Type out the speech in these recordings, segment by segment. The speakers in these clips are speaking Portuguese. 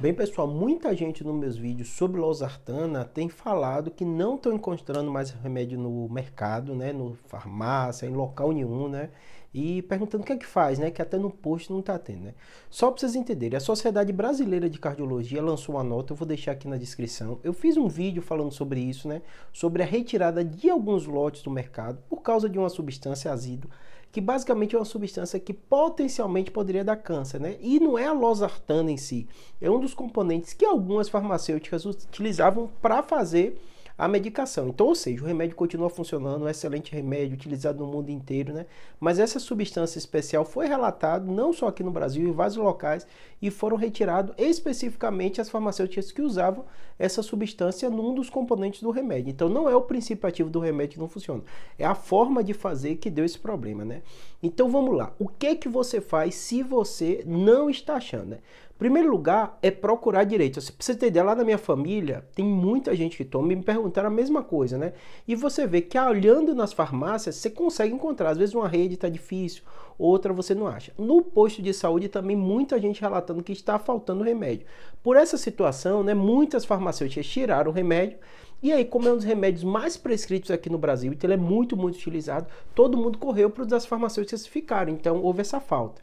Bem, pessoal, muita gente nos meus vídeos sobre losartana tem falado que não estão encontrando mais remédio no mercado, né, no farmácia, em local nenhum, né? E perguntando o que é que faz, né? Que até no posto não está tendo, né? Só para vocês entenderem, a Sociedade Brasileira de Cardiologia lançou uma nota, eu vou deixar aqui na descrição. Eu fiz um vídeo falando sobre isso, né? Sobre a retirada de alguns lotes do mercado por causa de uma substância azido que basicamente é uma substância que potencialmente poderia dar câncer, né? E não é a losartana em si, é um dos componentes que algumas farmacêuticas utilizavam para fazer a medicação. Então, ou seja, o remédio continua funcionando, um excelente remédio utilizado no mundo inteiro, né? Mas essa substância especial foi relatada não só aqui no Brasil, em vários locais, e foram retirados especificamente as farmacêuticas que usavam essa substância num dos componentes do remédio. Então, não é o princípio ativo do remédio que não funciona, é a forma de fazer que deu esse problema, né? Então, vamos lá. O que é que você faz se você não está achando, né? Primeiro lugar é procurar direito. Assim, você precisa entender, lá na minha família tem muita gente que toma e me perguntaram a mesma coisa, né? E você vê que olhando nas farmácias você consegue encontrar. Às vezes uma rede está difícil, outra você não acha. No posto de saúde também muita gente relatando que está faltando remédio. Por essa situação, né, muitas farmacêuticas tiraram o remédio e aí, como é um dos remédios mais prescritos aqui no Brasil, então ele é muito, muito utilizado, todo mundo correu para os das farmacêuticas ficarem. Então, houve essa falta.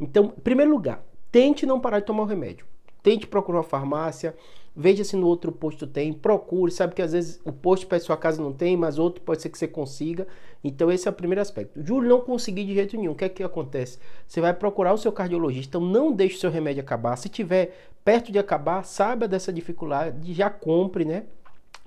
Então, primeiro lugar, Tente não parar de tomar o remédio. Tente procurar uma farmácia, veja se no outro posto tem, procure, sabe que às vezes o posto perto da sua casa não tem, mas outro pode ser que você consiga. Então esse é o primeiro aspecto. Júlio, não consegui de jeito nenhum. O que é que acontece? Você vai procurar o seu cardiologista, então não deixe o seu remédio acabar. Se tiver perto de acabar, saiba dessa dificuldade, já compre, né?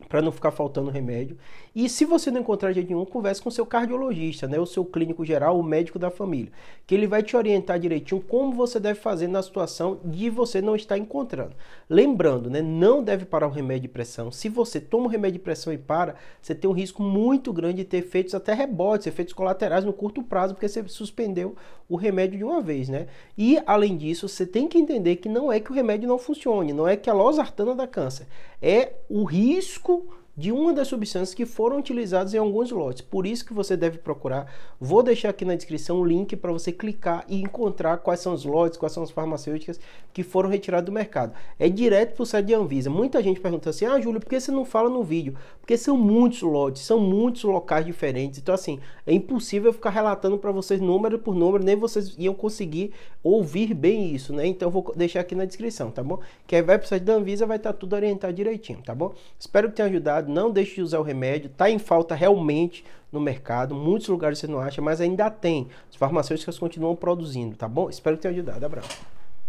para não ficar faltando remédio. E se você não encontrar jeito nenhum, converse com seu cardiologista, né, o seu clínico geral, o médico da família, que ele vai te orientar direitinho como você deve fazer na situação de você não estar encontrando. Lembrando, né, não deve parar o remédio de pressão. Se você toma o remédio de pressão e para, você tem um risco muito grande de ter efeitos até rebotes, efeitos colaterais no curto prazo, porque você suspendeu o remédio de uma vez, né? E além disso, você tem que entender que não é que o remédio não funcione, não é que a losartana dá câncer, é o risco de uma das substâncias que foram utilizadas em alguns lotes. Por isso que você deve procurar. Vou deixar aqui na descrição o link para você clicar e encontrar quais são os lotes, quais são as farmacêuticas que foram retiradas do mercado. É direto para o site de Anvisa. Muita gente pergunta assim: "Ah, Júlio, por que você não fala no vídeo?" Porque são muitos lotes, são muitos locais diferentes. Então assim, é impossível eu ficar relatando para vocês número por número, nem vocês iam conseguir ouvir bem isso, né? Então vou deixar aqui na descrição, tá bom? Que aí vai para o site da Anvisa, vai estar tá tudo orientado direitinho, tá bom? Espero que tenha ajudado mercado, não deixe de usar o remédio, está em falta realmente no mercado, muitos lugares você não acha, mas ainda tem. As farmacêuticas continuam produzindo, tá bom? Espero que tenha ajudado. Abraço.